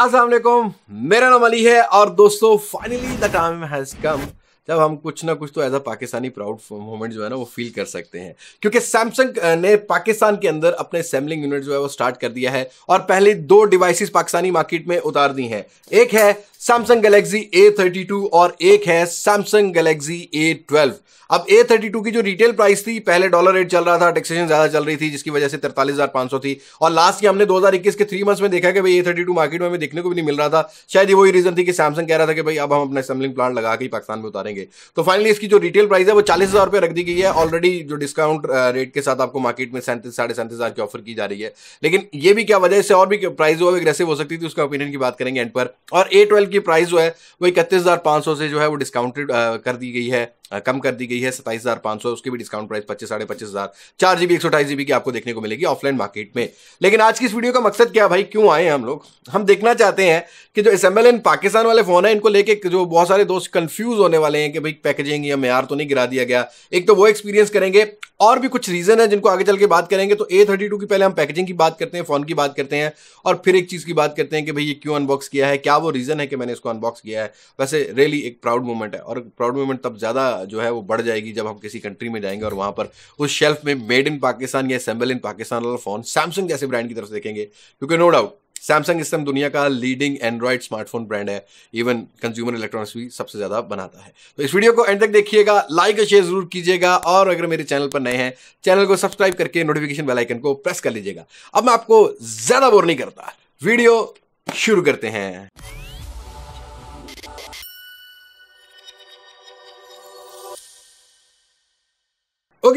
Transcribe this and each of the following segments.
असलम मेरा नाम अली है और दोस्तों finally the time has come जब हम कुछ ना कुछ तो as a Pakistani proud moment जो है ना वो फील कर सकते हैं क्योंकि सैमसंग ने पाकिस्तान के अंदर अपने सैमलिंग यूनिट जो है वो स्टार्ट कर दिया है और पहले दो डिवाइसेस पाकिस्तानी मार्केट में उतार दी हैं एक है Samsung Galaxy A thirty two और एक है सैमसंग गैलेक्सी ट्वेल्व अब ए थर्टी टू की जो रिटेल प्राइस थी पहले डॉलर रेट चल रहा था टैक्सेशन ज्यादा चल रही थी जिसकी वजह से तिरतालीस थी और लास्ट की हमने दो हजार इक्कीस के थ्री मंथ्स में देखा कि भाई ए थर्टी टू मार्केट में हमें देखने को भी नहीं मिल रहा था शायद ये वही रीजन थी कि सैमसंग कह रहा था कि भाई अब हम अपना असेंबलिंग प्लांट लगा के पाकिस्तान में उतारेंगे तो फाइनली इसकी जो रिटेल प्राइस है वो चालीस हजार रुपये रख दी गई है ऑलरेडी जो डिस्काउंट रेट के साथ आपको मार्केट में सैंतीस साढ़े सैंतीस हजार की ऑफर की जा रही है लेकिन ये भी क्या वजह से और भी प्राइस वो एग्रेसिव हो सकती थी उसका ओपिनियन की बात करेंगे एंड पर और ए की प्राइस जो है वो इकतीस हज़ार पांच सौ से जो है वो डिस्काउंटेड कर दी गई है कम कर दी गई है सताईस हज़ार पांच सौ उसकी भी डिस्काउंट प्राइस पच्चीस साढ़े पच्चीस हज़ार चार जी बी एक सौ अठाईस जीबी बी की आपको देखने को मिलेगी ऑफलाइन मार्केट में लेकिन आज की इस वीडियो का मकसद क्या भाई क्यों आए हैं हम लोग हम देखना चाहते हैं कि जो S M L N Pakistan वाले फ़ोन है इनको लेके जो बहुत सारे दोस्त कंफ्यूज होने वाले हैं कि भाई पैकेजिंग या मैार तो नहीं गिरा दिया गया एक तो वो एक्सपीरियंस करेंगे और भी कुछ रीज़न है जिनको आगे चल के बात करेंगे तो ए थर्टी टू की पहले हम पैकेजिंग की बात करते हैं फ़ोन की बात करते हैं और फिर एक चीज़ की बात करते हैं कि भाई ये क्यों अनबॉक्स किया है क्या वो रीज़न है कि मैंने इसको अनबॉक्स किया है वैसे रियली एक प्राउड मोमेंट है और प्राउड मोमेंट तब ज़्यादा जो है वो बढ़ जाएगी जब हम किसी कंट्री में जाएंगे और वहाँ पर उस शेल्फ में मेड इन पाकिस्तान या असेंबल इन पाकिस्तान वाला फ़ोन सैमसंग जैसे ब्रांड की तरफ से देखेंगे क्योंकि नो डाउट सैमसंग इस समय दुनिया का लीडिंग एंड्रॉयड स्मार्टफोन ब्रांड है इवन कंज्यूमर इलेक्ट्रॉनिक्स भी सबसे ज़्यादा बनाता है तो इस वीडियो को एंड तक देखिएगा लाइक और शेयर जरूर कीजिएगा और अगर मेरे चैनल पर नए हैं चैनल को सब्सक्राइब करके नोटिफिकेशन बेल आइकन को प्रेस कर लीजिएगा अब मैं आपको ज़्यादा बोर नहीं करता वीडियो शुरू करते हैं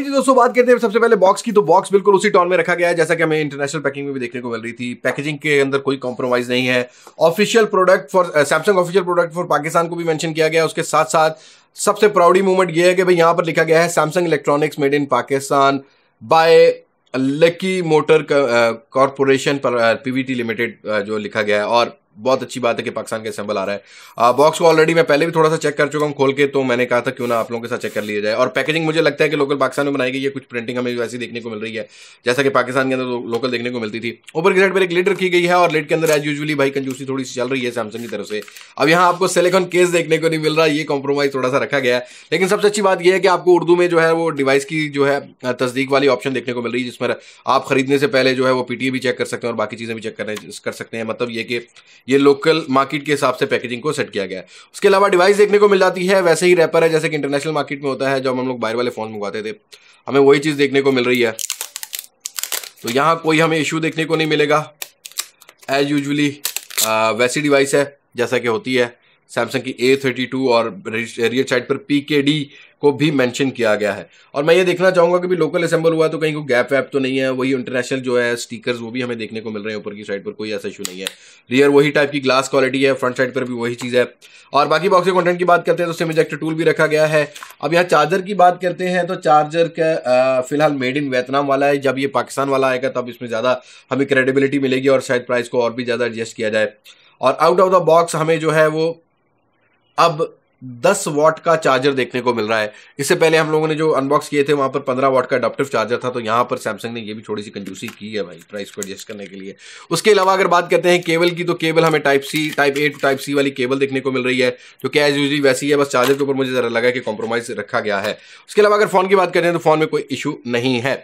अभी जी दोस्तों बात करते हैं सबसे पहले बॉक्स की तो बॉक्स बिल्कुल उसी टॉन में रखा गया है जैसा कि हमें इंटरनेशनल पैकिंग में भी देखने को मिल रही थी पैकेजिंग के अंदर कोई कॉम्प्रोमाइज नहीं है official product for Samsung official product for Pakistan को भी मेंशन किया गया उसके साथ साथ सबसे प्राउडी मूवमेंट यह है कि भाई यहाँ पर लिखा गया है Samsung electronics made in Pakistan by lucky motor corporation पर पीवीटी uh, लिमिटेड uh, जो लिखा गया है और बहुत अच्छी बात है कि पाकिस्तान का सिंबल आ रहा है बॉक्स को ऑलरेडी मैं पहले भी थोड़ा सा चेक कर चुका हूँ खोल के तो मैंने कहा था क्यों ना आप लोगों के साथ चेक कर लिया जाए और पैकेजिंग मुझे लगता है कि लोकल पाकिस्तान में बनाई गई है कुछ प्रिंटिंग हमें वैसी देखने को मिल रही है जैसा कि पाकिस्तान के अंदर लोकल देखने को मिलती थी ऊपर साइड पर एक लीड रखी गई है और लीड के अंदर एज यूजली भाई कंजूसी थोड़ी सी चल रही है सैमसंग की तरफ से अब यहाँ आपको सिलेकॉन केस देखने को नहीं मिल रहा ये कॉम्प्रोमाइज थोड़ा सा रखा गया है लेकिन सबसे अच्छी बात यह है कि आपको उर्दू में जो है वो डिवाइस की जो है तस्दीक वाली ऑप्शन देखने को मिल रही है जिसमें आप खरीदने से पहले जो है वो पीटीए भी चेक कर सकते हैं और बाकी चीज़ें भी चेक कर सकते हैं मतलब ये कि ये लोकल मार्केट के हिसाब से पैकेजिंग को सेट किया गया है उसके अलावा डिवाइस देखने को मिल जाती है वैसे ही रैपर है जैसे कि इंटरनेशनल मार्केट में होता है जब हम लोग बाहर वाले फ़ोन मंगवाते थे हमें वही चीज़ देखने को मिल रही है तो यहाँ कोई हमें इश्यू देखने को नहीं मिलेगा एज यूजली वैसी डिवाइस है जैसा कि होती है सैमसंग की ए थर्टी टू और रियर साइड पर पी के डी को भी मेंशन किया गया है और मैं ये देखना चाहूंगा कि भी लोकल असेंबल हुआ तो कहीं कोई गैप वैप तो नहीं है वही इंटरनेशनल जो है स्टिकर्स वो भी हमें देखने को मिल रहे हैं ऊपर की साइड पर कोई ऐसा इशू नहीं है रियर वही टाइप की ग्लास क्वालिटी है फ्रंट साइड पर भी वही चीज़ है और बाकी बॉक्सिंग कॉन्टेंट की बात करते हैं तो सिम इजेक्टर टूल भी रखा गया है अब यहाँ चार्जर की बात करते हैं तो चार्जर का फिलहाल मेड इन वियतनाम वाला है जब ये पाकिस्तान वाला आएगा तब इसमें ज़्यादा हमें क्रेडिबिलिटी मिलेगी और शायद प्राइस को और भी ज़्यादा एडजस्ट किया जाए और आउट ऑफ द बॉक्स हमें जो है वो अब दस वॉट का चार्जर देखने को मिल रहा है इससे पहले हम लोगों ने जो अनबॉक्स किए थे वहां पर पंद्रह वॉट का अडप्टिव चार्जर था तो यहां पर सैमसंग ने ये भी थोड़ी सी कंजूसी की है भाई प्राइस को एडजस्ट करने के लिए उसके अलावा अगर बात करते हैं केबल की तो केबल हमें type C type A to type C वाली केबल देखने को मिल रही है जो कि एज यूजली वैसी है बस चार्जर के ऊपर मुझे जरा लगा कि कॉम्प्रोमाइज रखा गया है उसके अलावा अगर फोन की बात करते हैं तो फोन में कोई इशू नहीं है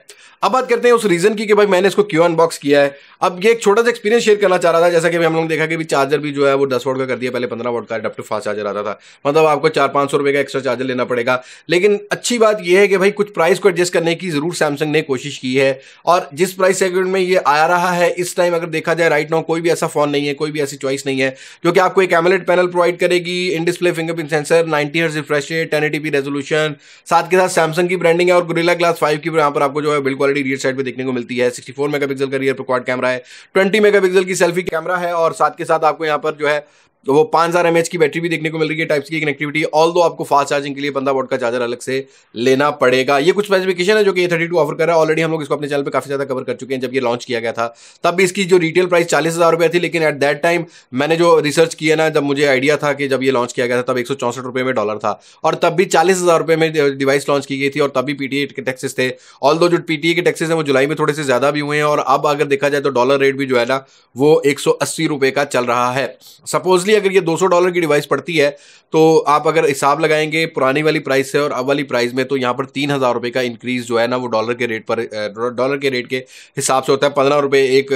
अब बात करते हैं उस रीजन की कि भाई मैंने इसको क्यों अनबॉक्स किया है अब ये एक छोटा सा एक्सपीरियंस शेयर करना चाह रहा था जैसा कि हम लोग देखा कि भी चार्जर भी जो है वो दस वोट का कर दिया पहले पंद्रह वोट का अडप्टिव फास्ट चार्जर आता था मतलब आपको चार पांच सौ रुपए का एक्स्ट्रा चार्जर लेना पड़ेगा लेकिन अच्छी बात यह है कि भाई कुछ प्राइस को एडजस्ट करने की ज़रूर सैमसंग ने कोशिश की है और जिस प्राइस सेगमेंट में ये आ रहा है इस टाइम अगर देखा जाए राइट नाउ कोई भी ऐसा फ़ोन नहीं है कोई भी ऐसी चॉइस नहीं है जो कि आपको एक एमलेट पैनल प्रोवाइड करेगी in display fingerprint sensor ninety hertz refresh ten eighty resolution साथ के साथ सैमसंग की ब्रांडिंग है और गुरिला ग्लास फाइव की यहाँ पर आपको जो है बिल्ड क्वालिटी रियर साइड पर देखने को मिलती है सिक्सटी फोर मेगापिक्सल का रियर पर क्वाड कैमरा है ट्वेंटी मेगा की सेल्फी कैमरा है और साथ के साथ आपको यहाँ पर जो है तो वो पांच हज़ार एम की बैटरी भी देखने को मिल रही है टाइप्स की कनेक्टिविटी ऑल दो आपको फास्ट चार्जिंग के लिए पंद्रह वोट का चार्जर अलग से लेना पड़ेगा ये कुछ स्पेसिफिकेशन है जो कि थर्टी टू ऑफर कर रहा है ऑलरेडी हम लोग इसको अपने चैनल पर काफी ज़्यादा कवर कर चुके हैं जब ये लॉन्च किया गया था तब भी इसकी जो रिटेल प्राइस चालीस हज़ार रुपये थी लेकिन एट दैट टाइम मैंने जो रिसर्च किया ना जब मुझे आइडिया था कि जब ये लॉन्च किया गया था तब एक रुपये में डॉलर था और तब भी चालीस हज़ार रुपये में डिवाइस लॉन्च की गई थी और तब भी पीटीए के टैक्सेस थे ऑल दो जो पीटीए के टैक्सेस हैं वो जुलाई में थोड़े से ज़्यादा भी हुए हैं और अब अगर देखा जाए तो डॉलर रेट भी जो है ना वो एक सौ अस्सी रुपये का चल रहा है सपोज ऑब्वियसली अगर ये 200 डॉलर की डिवाइस पड़ती है तो आप अगर हिसाब लगाएंगे पुरानी वाली प्राइस से और अब वाली प्राइस में तो यहाँ पर तीन हज़ार रुपये का इंक्रीज़ जो है ना वो डॉलर के रेट पर डॉलर के रेट के हिसाब से होता है पंद्रह रुपये एक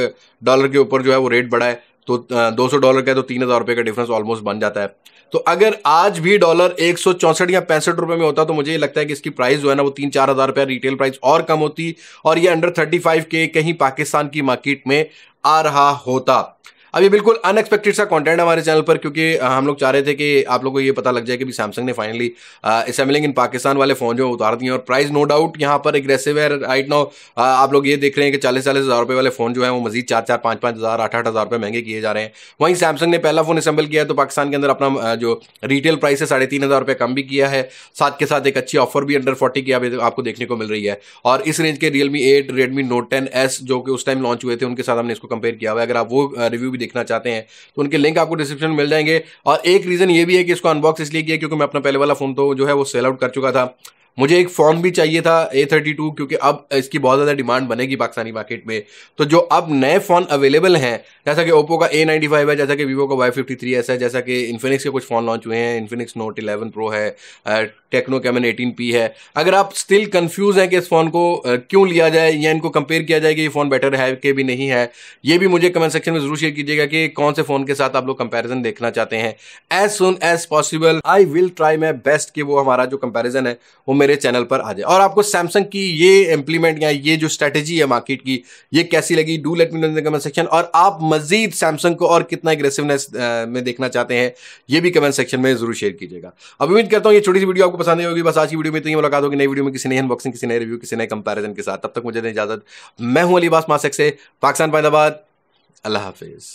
डॉलर के ऊपर जो है वो रेट बढ़ा है तो दो सौ डॉलर का तो तीन हज़ार रुपये का डिफरेंस ऑलमोस्ट बन जाता है तो अगर आज भी डॉलर एक सौ चौंसठ या पैंसठ रुपये में होता तो मुझे ये लगता है कि इसकी प्राइस जो है ना वो तीन चार हज़ार रुपया रिटेल प्राइस और कम होती और ये अंडर थर्टी फाइव के कहीं पाकिस्तान की मार्केट में आ रहा होता अब ये बिल्कुल अनएक्सपेक्टेड सा कंटेंट हमारे चैनल पर क्योंकि हम लोग चाह रहे थे कि आप लोगों को ये पता लग जाए कि सैमसंग ने फाइनली असेंबलिंग इन पाकिस्तान वाले फ़ोन जो उतार दिए और प्राइस नो डाउट यहाँ पर एग्रेसिव है राइट नाउ आप लोग ये देख रहे हैं कि चालीस चालीस हज़ार रुपये वाले फ़ोन जो है वो मजीद चार चार पाँच पाँच हज़ार आठ आठ हज़ार रुपये महंगे किए जा रहे हैं वहीं सैमसंग ने पहला फ़ोन असेंबल किया है तो पाकिस्तान के अंदर अपना जो रिटेल प्राइस है साढ़े तीन हज़ार रुपये कम भी किया है साथ के साथ एक अच्छी ऑफर भी अंडर फोर्टी की आपको देखने को मिल रही है और इस रेंज के Realme eight Redmi note ten S जो कि उस टाइम लॉन्च हुए थे उनके साथ हमने इसको कंपेयर किया हुआ है अगर आप वो रिव्यू भी देखना चाहते हैं तो उनके लिंक आपको डिस्क्रिप्शन में मिल जाएंगे और एक रीज़न ये भी है कि इसको अनबॉक्स इसलिए किया क्योंकि मैं अपना पहले वाला फ़ोन तो जो है वो सेल आउट कर चुका था मुझे एक फ़ोन भी चाहिए था ए थर्टी टू क्योंकि अब इसकी बहुत ज़्यादा डिमांड बनेगी पाकिस्तानी मार्केट में तो जो अब नए फ़ोन अवेलेबल हैं जैसा कि ओप्पो का ए नाइन्टी फाइव है जैसा कि वीवो का वाई फिफ्टी थ्री एस है जैसा कि इन्फिनिक्स के कुछ फ़ोन लॉन्च हुए हैं इन्फिनिक्स नोट इलेवन प्रो है टेक्नो कैमन एटीन पी है अगर आप स्टिल कन्फ्यूज़ हैं कि इस फ़ोन को क्यों लिया जाए या इनको कंपेयर किया जाए कि ये फ़ोन बेटर है कि भी नहीं है ये भी मुझे कमेंट सेक्शन में ज़रूर शेयर कीजिएगा कि कौन से फ़ोन के साथ आप लोग कंपेरिजन देखना चाहते हैं as soon as possible I will try my best कि वो हमारा जो कंपेरिजन है वो मेरे चैनल पर आ जाए और आपको सैमसंग की ये इंप्लीमेंट या ये जो स्ट्रेटेजी है मार्केट की ये कैसी लगी do let me know in the comment section और आप मजीद सैमसंग को और कितना एग्रेसिवनेस में देखना चाहते हैं ये भी कमेंट सेक्शन में जरूर शेयर कीजिएगा अब उम्मीद करता हूँ ये छोटी सी वीडियो आपको पसंद होगी बस आज की वीडियो में तो ये मुलाकात होगी नई वीडियो में किसी नई अनबॉक्सिंग किसी नए रिव्यू किसी नए कंपेरिजन के साथ तब तक मुझे इजाजत मैं हूँ अलीबास मासक से पाकिस्तान फैदाबाद अल्लाह हाफिज़